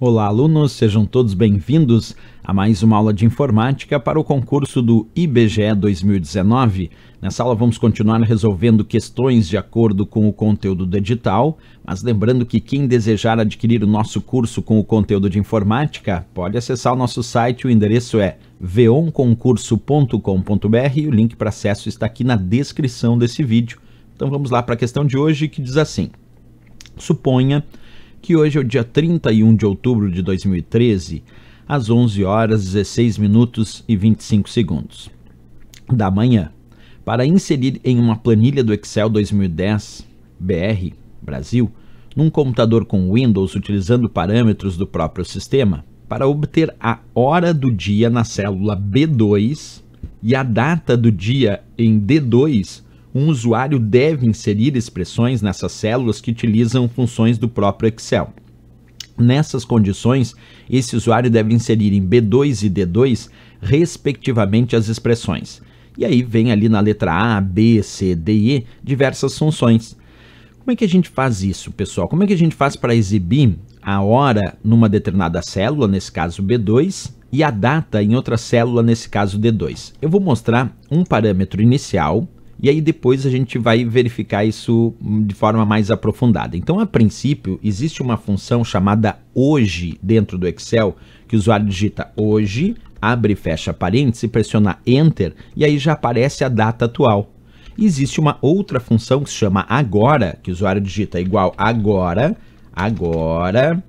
Olá, alunos, sejam todos bem-vindos a mais uma aula de informática para o concurso do IBGE 2019. Nessa aula vamos continuar resolvendo questões de acordo com o conteúdo do edital, mas lembrando que quem desejar adquirir o nosso curso com o conteúdo de informática pode acessar o nosso site, o endereço é veonconcurso.com.br e o link para acesso está aqui na descrição desse vídeo. Então vamos lá para a questão de hoje que diz assim: Suponha que hoje é o dia 31 de outubro de 2013, às 11 horas 16 minutos e 25 segundos da manhã, para inserir em uma planilha do Excel 2010 BR Brasil num computador com Windows utilizando parâmetros do próprio sistema para obter a hora do dia na célula B2 e a data do dia em D2 um usuário deve inserir expressões nessas células que utilizam funções do próprio Excel. Nessas condições, esse usuário deve inserir em B2 e D2, respectivamente, as expressões. E aí vem ali na letra A, B, C, D e E diversas funções. Como é que a gente faz isso, pessoal? Como é que a gente faz para exibir a hora numa determinada célula, nesse caso B2, e a data em outra célula, nesse caso D2? Eu vou mostrar um parâmetro inicial e aí depois a gente vai verificar isso de forma mais aprofundada. Então, a princípio, existe uma função chamada hoje dentro do Excel, que o usuário digita hoje, abre e fecha parênteses, pressiona Enter e aí já aparece a data atual. existe uma outra função que se chama agora, que o usuário digita igual agora, agora,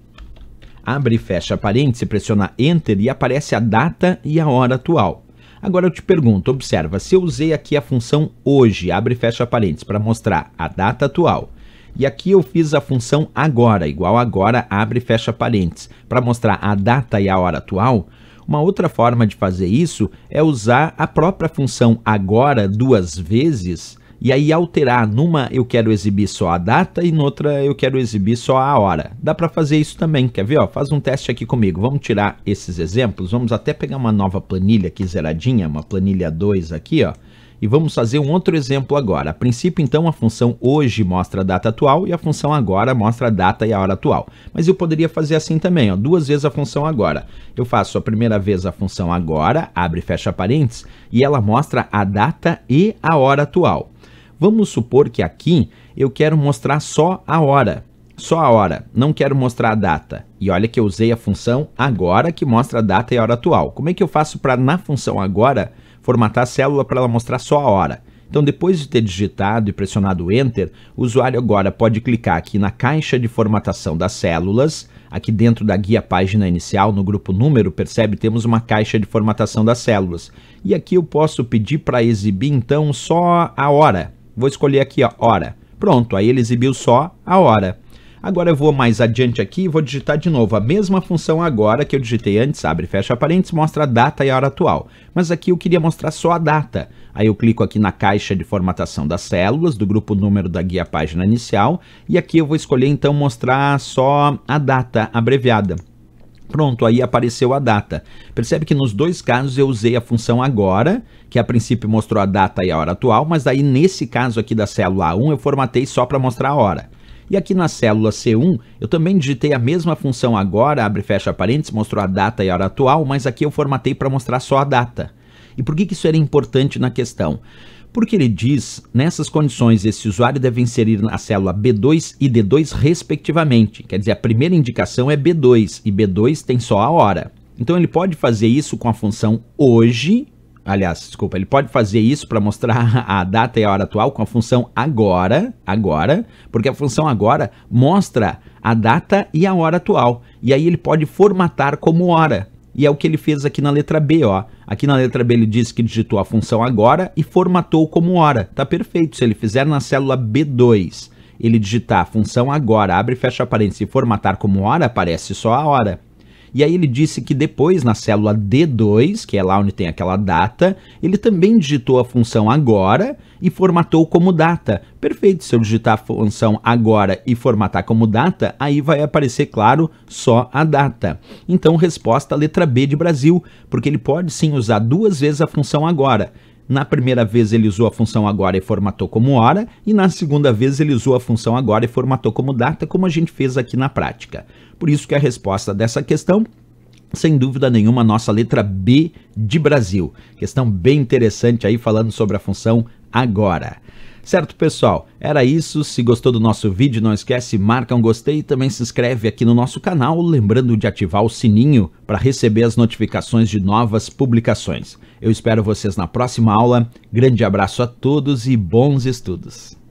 abre e fecha parênteses, pressiona Enter e aparece a data e a hora atual. Agora eu te pergunto, observa, se eu usei aqui a função hoje, abre e fecha parênteses, para mostrar a data atual, e aqui eu fiz a função agora, igual agora, abre e fecha parênteses, para mostrar a data e a hora atual, uma outra forma de fazer isso é usar a própria função agora duas vezes e aí alterar. Numa eu quero exibir só a data e noutra eu quero exibir só a hora. Dá para fazer isso também, quer ver? Ó, faz um teste aqui comigo. Vamos tirar esses exemplos, vamos até pegar uma nova planilha aqui zeradinha, uma planilha 2 aqui, ó. E vamos fazer um outro exemplo agora. A princípio, então, a função hoje mostra a data atual e a função agora mostra a data e a hora atual. Mas eu poderia fazer assim também, ó, duas vezes a função agora. Eu faço a primeira vez a função agora, abre e fecha parênteses, e ela mostra a data e a hora atual. Vamos supor que aqui eu quero mostrar só a hora, só a hora, não quero mostrar a data. E olha que eu usei a função agora que mostra a data e a hora atual. Como é que eu faço para na função agora formatar a célula para ela mostrar só a hora? Então, depois de ter digitado e pressionado Enter, o usuário agora pode clicar aqui na caixa de formatação das células, aqui dentro da guia página inicial, no grupo número, percebe, temos uma caixa de formatação das células. E aqui eu posso pedir para exibir, então, só a hora. Vou escolher aqui, ó, hora. Pronto, aí ele exibiu só a hora. Agora eu vou mais adiante aqui e vou digitar de novo a mesma função agora que eu digitei antes, abre fecha parênteses, mostra a data e a hora atual. Mas aqui eu queria mostrar só a data. Aí eu clico aqui na caixa de formatação das células, do grupo número da guia página inicial, e aqui eu vou escolher então mostrar só a data abreviada. Pronto, aí apareceu a data. Percebe que nos dois casos eu usei a função agora, que a princípio mostrou a data e a hora atual, mas aí nesse caso aqui da célula A1 eu formatei só para mostrar a hora. E aqui na célula C1, eu também digitei a mesma função agora, abre e fecha parênteses, mostrou a data e a hora atual, mas aqui eu formatei para mostrar só a data. E por que, que isso era importante na questão? Porque ele diz, nessas condições, esse usuário deve inserir na célula B2 e D2 respectivamente. Quer dizer, a primeira indicação é B2 e B2 tem só a hora. Então ele pode fazer isso com a função hoje, aliás, desculpa, ele pode fazer isso para mostrar a data e a hora atual com a função agora, agora, porque a função agora mostra a data e a hora atual. E aí ele pode formatar como hora e é o que ele fez aqui na letra B, ó. Aqui na letra B ele disse que digitou a função agora e formatou como hora. Tá perfeito. Se ele fizer na célula B2, ele digitar a função agora, abre e fecha parênteses e formatar como hora, aparece só a hora. E aí ele disse que depois, na célula D2, que é lá onde tem aquela data, ele também digitou a função agora e formatou como data. Perfeito, se eu digitar a função agora e formatar como data, aí vai aparecer, claro, só a data. Então, resposta letra B de Brasil, porque ele pode sim usar duas vezes a função agora. Na primeira vez ele usou a função agora e formatou como hora, e na segunda vez ele usou a função agora e formatou como data, como a gente fez aqui na prática. Por isso que a resposta dessa questão sem dúvida nenhuma, nossa letra B de Brasil. Questão bem interessante aí falando sobre a função agora. Certo, pessoal? Era isso. Se gostou do nosso vídeo, não esquece, marca um gostei e também se inscreve aqui no nosso canal, lembrando de ativar o sininho para receber as notificações de novas publicações. Eu espero vocês na próxima aula. Grande abraço a todos e bons estudos!